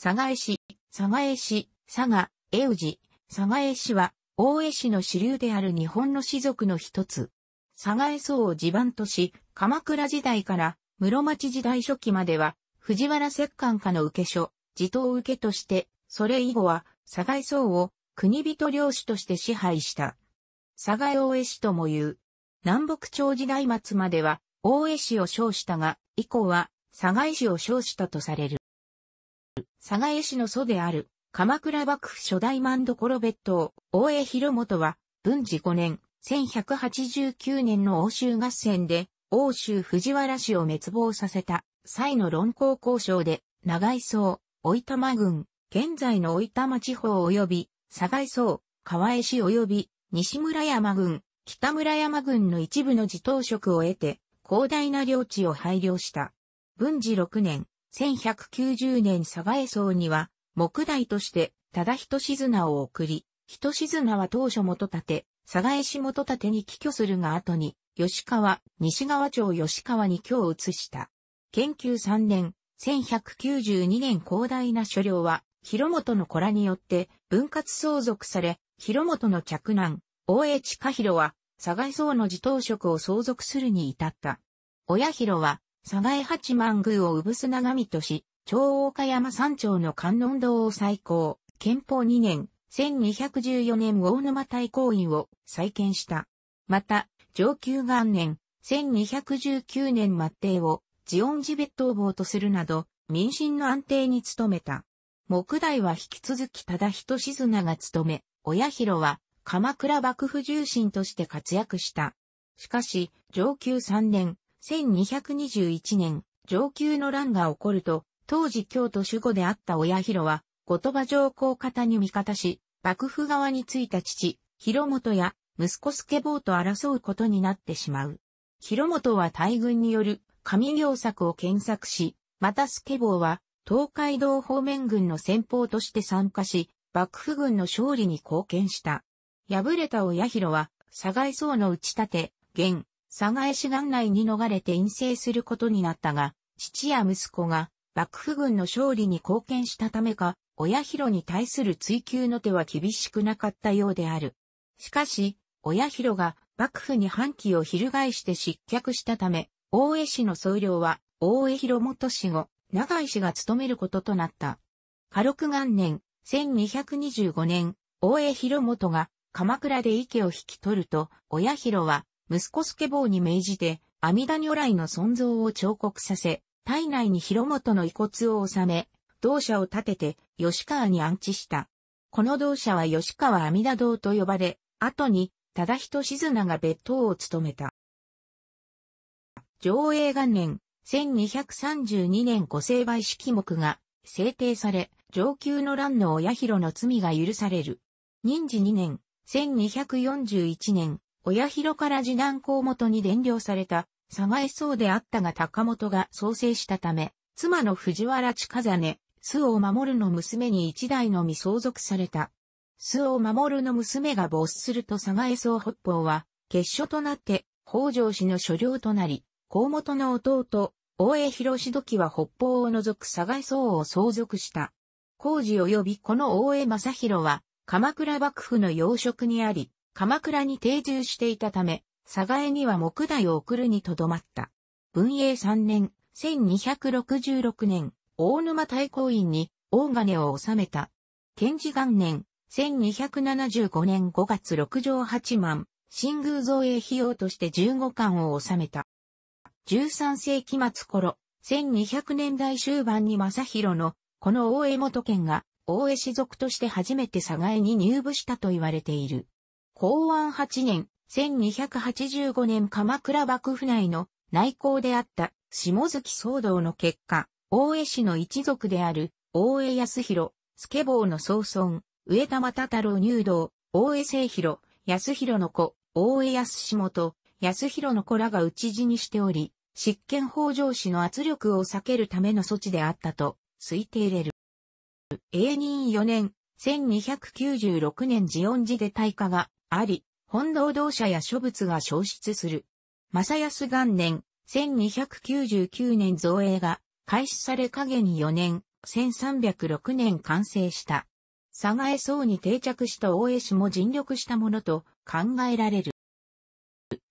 佐賀江市、佐賀江市、佐賀、江氏、佐賀江氏は、大江市の支流である日本の氏族の一つ。佐賀江荘を地盤とし、鎌倉時代から室町時代初期までは、藤原摂関家の受け所、地頭受けとして、それ以後は、佐賀江荘を国人領主として支配した。佐賀大江市とも言う。南北朝時代末までは、大江市を称したが、以降は、佐賀江市を称したとされる。佐賀江市の祖である、鎌倉幕府初代万所別当、大江広元は、文治5年、1189年の欧州合戦で、欧州藤原氏を滅亡させた、際の論考交渉で、長井荘、大玉た郡、現在の大玉地方及び、佐賀井荘、川江市及び、西村山郡、北村山郡の一部の自頭職を得て、広大な領地を配慮した。文治6年、1190年佐賀江荘には、木代として、ただ一絆を送り、一絆は当初元立、佐賀江市元立に帰居するが後に、吉川、西川町吉川に居を移した。研究3年、1192年広大な所領は、広本の子らによって分割相続され、広本の嫡男、大江近広は、佐賀江荘の自当職を相続するに至った。親広は、佐賀江八幡宮を産す長身とし、長岡山山頂の観音堂を再興、憲法2年、1214年大沼大公院を再建した。また、上級元年、1219年末帝を、ジオン寺別当房とするなど、民心の安定に努めた。木代は引き続きただ人静名が務め、親広は鎌倉幕府重臣として活躍した。しかし、上級3年、1221年、上級の乱が起こると、当時京都守護であった親広は、後鳥羽上皇方に味方し、幕府側についた父、広元や息子助坊と争うことになってしまう。広元は大軍による上行策を検索し、また助坊は東海道方面軍の先方として参加し、幕府軍の勝利に貢献した。敗れた親広は、佐賀層の打ち立て、現、佐賀江市元内に逃れて陰性することになったが、父や息子が幕府軍の勝利に貢献したためか、親広に対する追及の手は厳しくなかったようである。しかし、親広が幕府に反旗を翻して失脚したため、大江氏の総領は大江広元氏後、長井氏が務めることとなった。火禄元年、1225年、大江広元が鎌倉で池を引き取ると、親広は息子スケボーに命じて、阿弥陀如来の存像を彫刻させ、体内に広元の遺骨を収め、同社を建てて、吉川に安置した。この同社は吉川阿弥陀堂と呼ばれ、後に、忠人静名が別当を務めた。上映元年、1232年御成敗式目が制定され、上級の乱の親広の罪が許される。任時2年、1241年、親広から次男公元に伝領された、佐賀江そうであったが高本が創生したため、妻の藤原近ね、須を守るの娘に一代のみ相続された。須を守るの娘が没すると佐賀江総北方は、結所となって、北条氏の所領となり、公本の弟、大江広時は北方を除く佐賀江総を相続した。工事及びこの大江正広は、鎌倉幕府の要職にあり、鎌倉に定住していたため、佐賀江には木材を送るにとどまった。文永3年、1266年、大沼太閤院に大金を納めた。天治元年、1275年5月6条8万、新宮造営費用として15巻を納めた。13世紀末頃、1200年代終盤に正広の、この大江元県が、大江氏族として初めて佐賀江に入部したと言われている。公安8年、1285年鎌倉幕府内の内向であった下月騒動の結果、大江氏の一族である大江康弘、助坊の総孫、上田又太郎入道、大江清弘、康弘の子、大江康下と、康弘の子らが討ち死にしており、執権北条氏の圧力を避けるための措置であったと推定れる。永仁4年、1296年オン寺で大化があり、本労働者や諸物が消失する。正安元年、1299年造営が開始され影に4年、1306年完成した。佐賀江層に定着した大江氏も尽力したものと考えられる。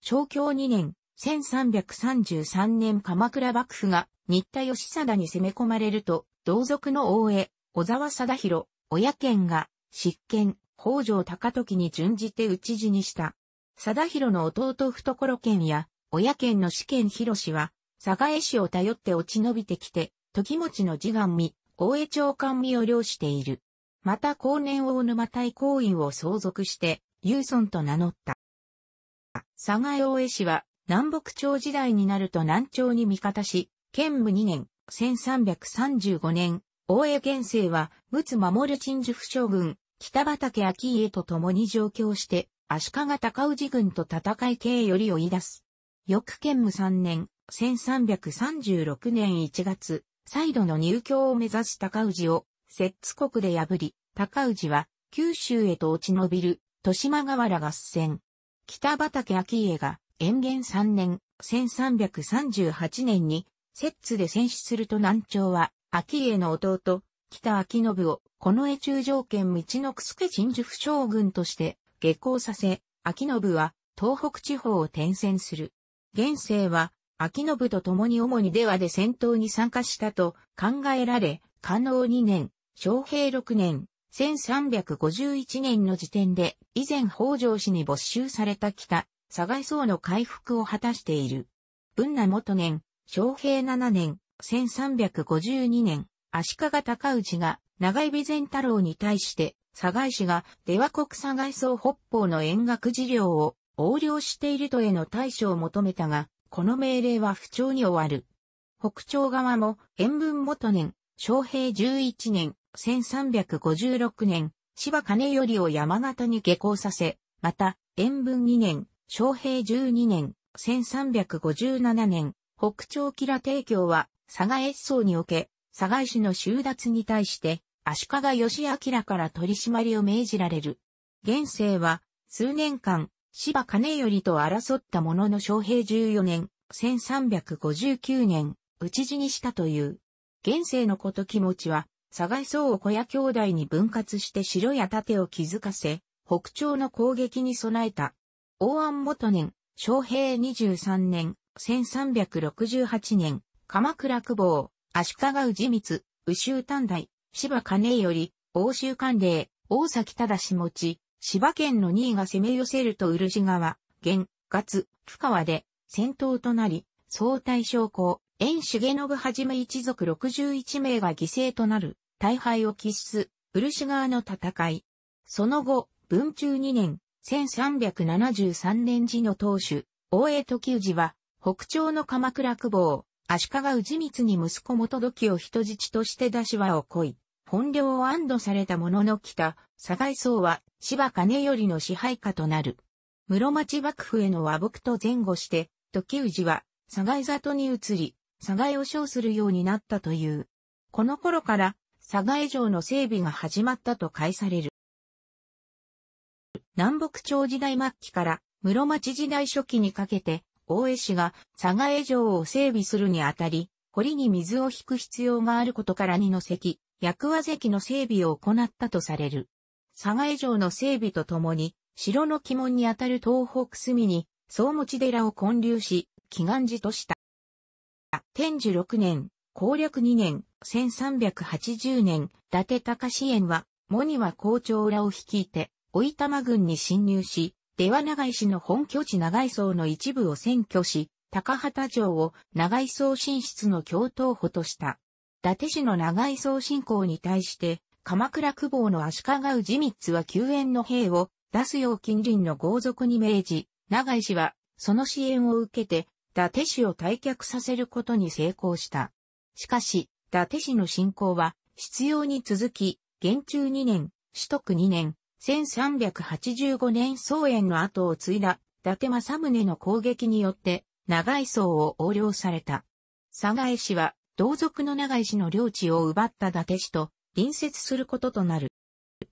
昭教2年、1333年鎌倉幕府が新田義貞に攻め込まれると、同族の大江、小沢貞弘、親権が、執権、北条高時に準じて討ち死にした。貞弘の弟懐剣や、親剣の試験広氏は、佐賀江氏を頼って落ち延びてきて、時持の自願見、大江町官見を領している。また後年大沼大公院を相続して、遊村と名乗った。佐賀江大江氏は、南北朝時代になると南朝に味方し、建武2年、1335年、大江元政は、陸守陳寿府将軍、北畠顕家と共に上京して、足利高氏軍と戦い営より追い出す。翌建武3年、1336年1月、再度の入京を目指す高氏を、摂津国で破り、高氏は、九州へと落ち延びる、豊島河原合戦。北畠顕家が、延元3年、1338年に、摂津で戦死すると南朝は、顕家の弟、北秋信を、この絵中条件道のくすけ陳述将軍として、下校させ、秋信は、東北地方を転戦する。現世は、秋信と共に主に出羽で戦闘に参加したと考えられ、可能2年、昌平6年、1351年の時点で、以前北条氏に没収された北、佐賀層の回復を果たしている。文奈元年、昌平7年、1352年、足利高氏が長井備前太郎に対して、佐賀氏が出羽国佐賀総北方の遠学事業を横領しているとへの対処を求めたが、この命令は不調に終わる。北朝側も、塩分元年、昭平11年、1356年、芝金よりを山形に下校させ、また、塩分2年、昭平12年、1357年、北朝キラ提供は、佐賀越層におけ、佐賀市の収奪に対して、足利義明から取り締まりを命じられる。現世は、数年間、芝金頼と争ったものの昌平14年、1359年、討ち死にしたという。現世のこと気持ちは、佐賀僧を小屋兄弟に分割して城や盾を築かせ、北朝の攻撃に備えた。王安元年、昌平23年、1368年、鎌倉久保、足利氏光、宇州短大、芝金より、欧州官令、大崎忠持、芝県の2位が攻め寄せると漆川、玄、月、深川で、戦闘となり、総大将校、遠重信はじめ一族61名が犠牲となる、大敗を喫す、漆川の戦い。その後、文中2年、1373年時の当主、大江時氏は、北朝の鎌倉久保足利氏光に息子元時を人質として出しはをこい、本領を安堵されたものの北、佐賀荘は芝金よりの支配下となる。室町幕府への和睦と前後して、時氏は佐賀里に移り、佐賀を称するようになったという。この頃から佐賀城の整備が始まったと解される。南北朝時代末期から室町時代初期にかけて大江氏が佐賀江城を整備するにあたり、堀に水を引く必要があることから二の関、役和関の整備を行ったとされる。佐賀江城の整備とともに、城の鬼門にあたる東北隅に、総持寺を建立し、祈願寺とした。天寿六年、攻略二年、1380年、伊達隆支園は、モニは校長らを率いて、追い軍に侵入し、では長井氏の本拠地長井荘の一部を占拠し、高畑城を長井荘進出の共闘補とした。伊達氏の長井荘進行に対して、鎌倉久保の足利氏光は救援の兵を出すよう近隣の豪族に命じ、長井氏はその支援を受けて、伊達氏を退却させることに成功した。しかし、伊達氏の進行は必要に続き、元中2年、取得2年、1385年総園の後を継いだ伊達政宗の攻撃によって長井荘を横領された。佐賀江氏は同族の長井氏の領地を奪った伊達氏と隣接することとなる。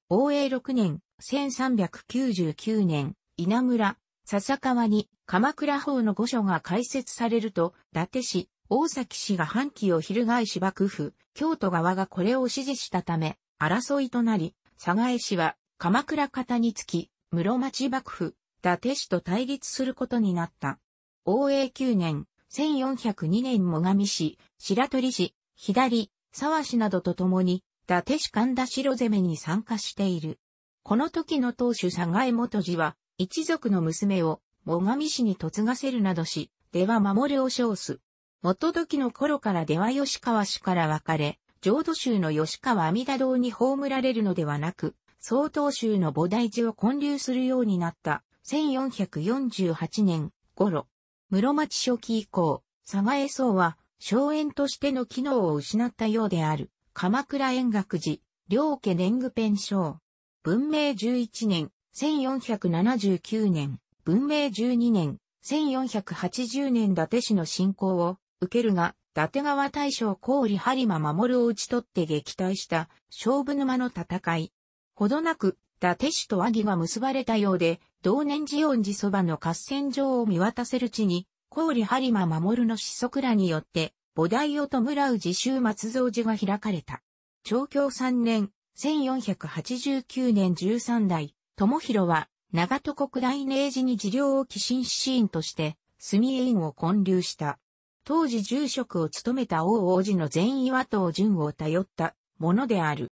応永6年、1399年、稲村、笹川に鎌倉法の御所が開設されると、伊達氏、大崎氏が反旗を翻し幕府、京都側がこれを支持したため、争いとなり、佐賀江氏は鎌倉方につき、室町幕府、伊達氏と対立することになった。応永9年、1402年最上市、白鳥市、左、沢市などと共に、伊達市神田城攻めに参加している。この時の当主佐賀江元次は、一族の娘を、最上市に嫁がせるなどし、出は守を称す。元時の頃から出は吉川氏から別れ、浄土宗の吉川阿弥陀堂に葬られるのではなく、曹洞宗の菩提寺を建立するようになった1448年頃、室町初期以降、佐賀江宗は、荘園としての機能を失ったようである、鎌倉円覚寺、両家年貢ペン賞。文明11年、1479年、文明12年、1480年伊達氏の信仰を受けるが、伊達川大将氷播磨守を討ち取って撃退した、勝負沼の戦い、ほどなく、伊達氏と和木が結ばれたようで、同年寺恩寺そばの合戦場を見渡せる地に、郡播磨守の子息らによって、菩提を弔う自習松蔵寺が開かれた。長教3年、1489年13代、智広は、長戸国大明寺に寺領を寄進ーンとして、住院を建立した。当時住職を務めた王王子の善意和藤淳を頼ったものである。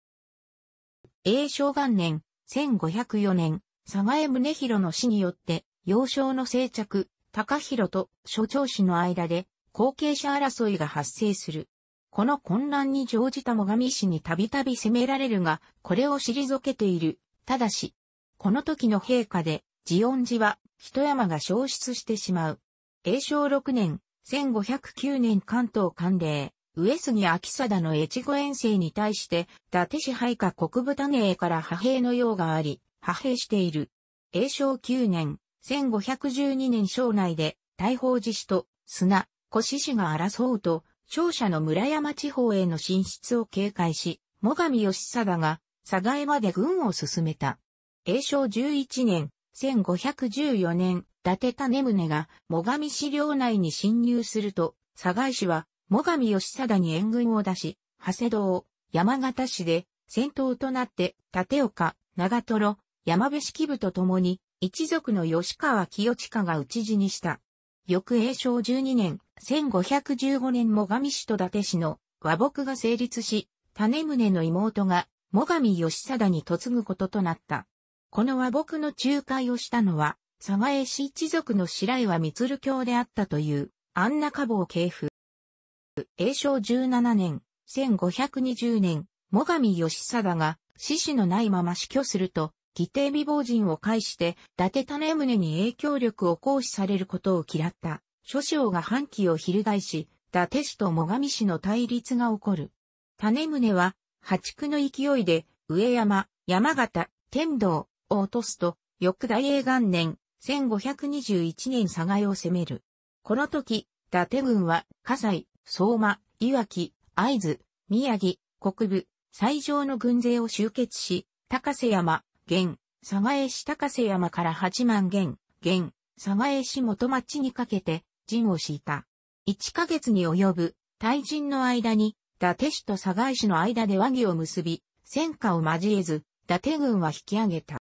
永正元年、1504年、佐賀江宗弘の死によって、幼少の生着、高弘と所長氏の間で、後継者争いが発生する。この混乱に乗じた最上氏にたびたび攻められるが、これを退けている。ただし、この時の陛下で、慈音寺は、一山が消失してしまう。永正6年、1509年関東官令、上杉秋貞の越後遠征に対して、伊達支配下国部種営から派兵の用があり、派兵している。永正9年、1512年省内で、大宝寺市と砂、越氏が争うと、勝者の村山地方への進出を警戒し、最上義貞が、佐賀山まで軍を進めた。永正11年、1514年、伊達種宗が、最上市領内に侵入すると、佐賀市は、最上義貞に援軍を出し、長谷堂、山形市で戦闘となって立岡、長瀞、山部式部と共に一族の吉川清近が討ち死にした。翌永正12年、1515年が上氏と伊達市の和睦が成立し、種宗の妹が最上義貞に嫁ぐこととなった。この和睦の仲介をしたのは、佐賀江氏一族の白岩光兄であったという、安中坊系譜。永正17年、1520年、最上義貞が、死死のないまま死去すると、義弟未亡人を介して、伊達種宗に影響力を行使されることを嫌った。諸将が反旗を翻し、伊達氏と最上氏の対立が起こる。種宗は、破竹の勢いで、上山、山形、天道を落とすと、翌大英元年、1521年佐賀を攻める。この時、伊達軍は、火災、相馬、いわき、会津、宮城、国部、最上の軍勢を集結し、高瀬山、現、佐賀江市高瀬山から八万現、現、佐賀江市元町にかけて、陣を敷いた。一ヶ月に及ぶ、対陣の間に、伊達市と佐賀江市の間で和議を結び、戦火を交えず、伊達軍は引き上げた。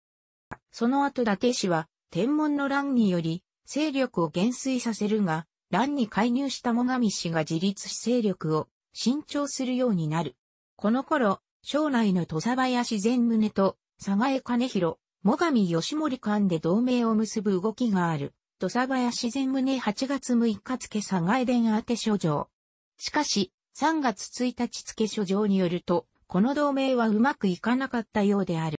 その後伊達氏は、天文の乱により、勢力を減衰させるが、乱に介入した最上氏が自立し勢力を伸長するようになる。この頃、将来の土佐林善宗と佐賀江兼弘、最上義盛間で同盟を結ぶ動きがある。土佐林善宗8月6日付佐賀江伝宛書状。しかし、3月1日付書状によると、この同盟はうまくいかなかったようである。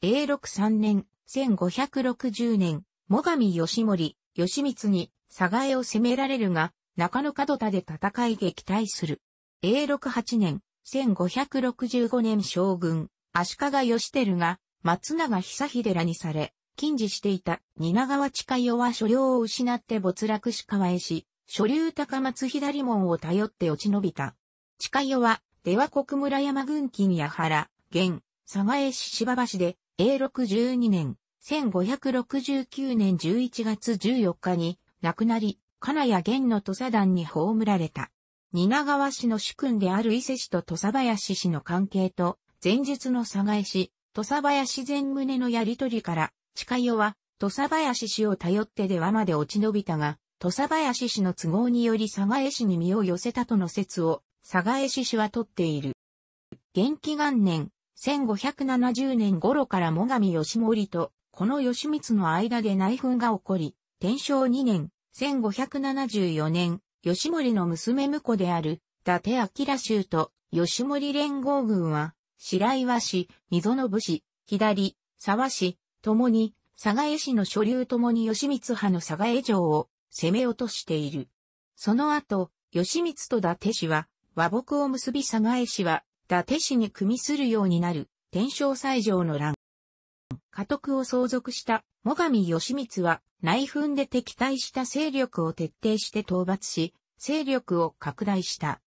永禄3年、1560年、最上義盛、義光に、佐賀江を攻められるが、中野門田で戦い撃退する。永禄8年、1565年将軍、足利義輝が、松永久秀らにされ、近似していた蜷川近代は所領を失って没落し川へし、所領高松左門を頼って落ち延びた。近代は、出羽国村山郡近谷原、現、佐賀江市柴橋で、永禄12年、1569年11月14日に亡くなり、金谷玄の土佐団に葬られた。蜷川氏の主君である伊勢氏と土佐林氏の関係と、前述の佐賀氏、土佐林全宗のやりとりから、近代は、土佐林氏を頼ってではまで落ち延びたが、土佐林氏の都合により佐賀氏に身を寄せたとの説を、佐賀氏氏は取っている。元気元年、1570年頃から最上義盛とこの吉光の間で内紛が起こり、天正2年、1574年、吉森の娘婿である、伊達明州と吉森連合軍は、白岩市、溝の武市、左、沢市、共に、佐賀江市の所流共に吉光派の佐賀江城を攻め落としている。その後、吉光と伊達氏は、和睦を結び佐賀江氏は、伊達氏に組みするようになる、天正西条の乱。家督を相続した最上義つは内紛で敵対した勢力を徹底して討伐し、勢力を拡大した。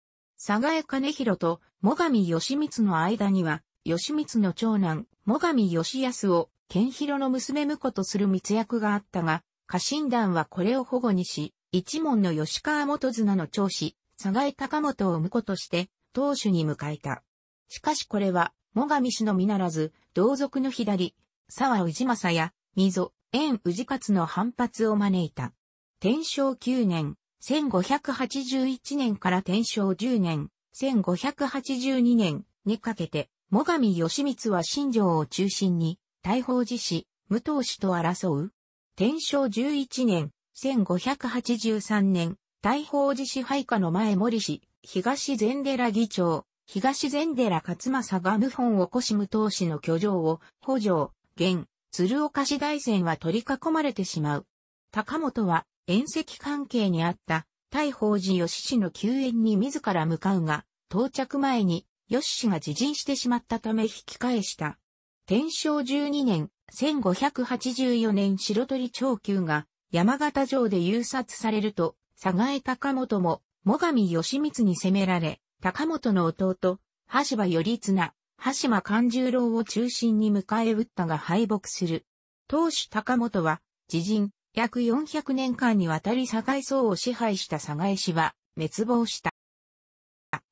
佐賀江兼弘と最上義つの間には、義つの長男、最上義康を、健広の娘婿とする密約があったが、家臣団はこれを保護にし、一門の吉川元綱の長子、佐賀江高本を婿として、当主に迎えた。しかしこれは、最上氏のみならず、同族の左、沢氏政や、溝、縁氏勝の反発を招いた。天正9年、1581年から天正10年、1582年にかけて、最上義光は新城を中心に、大宝寺氏、武藤氏と争う。天正11年、1583年、大宝寺市配下の前森氏、東禅寺議長、東禅寺勝政が謀反を起こし無藤氏の居城を、補助、現、鶴岡市大戦は取り囲まれてしまう。高本は、遠赤関係にあった、大宝寺吉氏の救援に自ら向かうが、到着前に、吉氏が自陣してしまったため引き返した。天正12年、1584年白鳥長久が山形城で誘殺されると、佐賀江高本も、最上義光に攻められ、高本の弟、橋場頼綱、羽島勘十郎を中心に迎え撃ったが敗北する。当主高本は、自陣、約400年間にわたり堺荘を支配した堺氏は、滅亡した。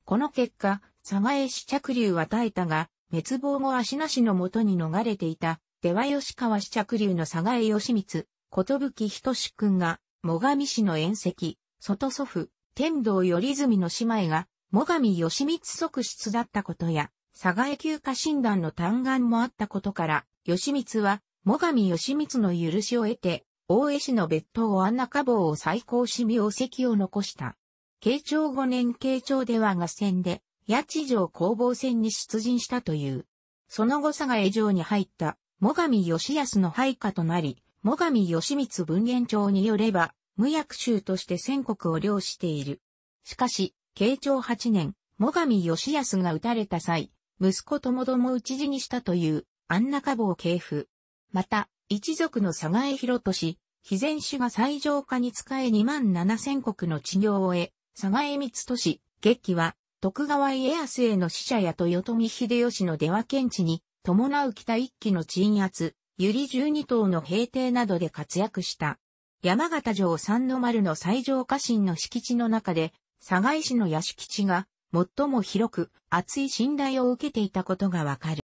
この結果、堺氏着流は耐えたが、滅亡後足なしのもとに逃れていた、出羽吉川市着流の佐賀義光、ことぶきとしく君が、最上氏の縁石、外祖父、天道頼泉の姉妹が、最上義光側室だったことや、佐賀江休暇診断の嘆願もあったことから、義満は、最上義満の許しを得て、大江氏の別当安中坊を再興し名跡を残した。慶長5年慶長では合戦で、八地城攻防戦に出陣したという。その後佐賀江城に入った、最上義康の配下となり、最上義光文言帳によれば、無役衆として戦国を領している。しかし、慶長8年、最上義康が撃たれた際、息子ともども討ち死にしたという、安中坊系譜。また、一族の佐賀江広利、肥前主が最上化に仕え2万7千国の治療を得、佐賀江光利、月期は、徳川家康への死者や豊臣秀吉の出羽県知に、伴う北一騎の鎮圧、百合十二島の平定などで活躍した。山形城三の丸の最上家臣の敷地の中で、佐賀市の屋敷地が、最も広く厚い信頼を受けていたことがわかる。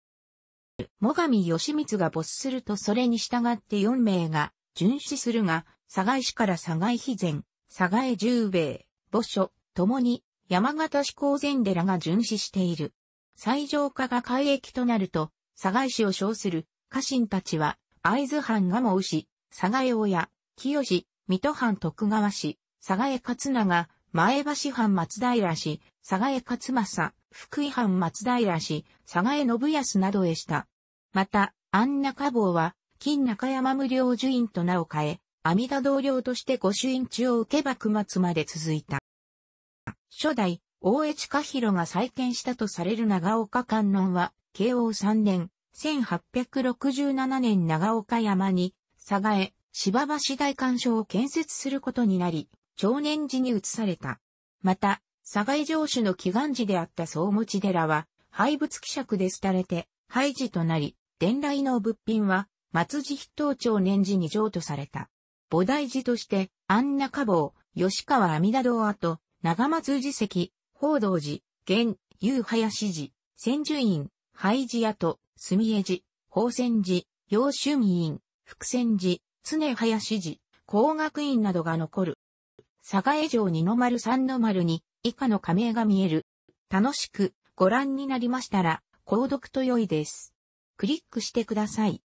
最上義光が没するとそれに従って4名が巡視するが、佐賀市から佐賀肥前、佐賀十兵衛、墓所、ともに山形市高前寺が巡視している。最上化が海役となると、佐賀市を称する家臣たちは、会津藩蒲生氏、佐賀親、清氏、水戸藩徳川氏、佐賀江勝長、前橋藩松平氏、佐賀江勝正、福井藩松平氏、佐賀江信康などへした。また、安中坊は、金中山無料樹院と名を変え、阿弥陀同僚として御朱印地を受け幕末まで続いた。初代、大江近広が再建したとされる長岡観音は、慶応3年、1867年長岡山に、佐賀江、芝橋大観所を建設することになり、長年寺に移された。また、佐賀城主の祈願寺であった総持寺は、廃仏希釈で廃れて、廃寺となり、伝来の物品は、松寺筆頭町年寺に譲渡された。菩提寺として、安中坊、吉川阿弥陀堂跡、長松寺石、宝道寺、現、夕林寺、千住院、廃寺跡、住江寺、宝泉寺、洋春院、福泉寺、常林寺、工学院などが残る。佐賀江城二の丸三の丸に、以下の加盟が見える。楽しくご覧になりましたら、購読と良いです。クリックしてください。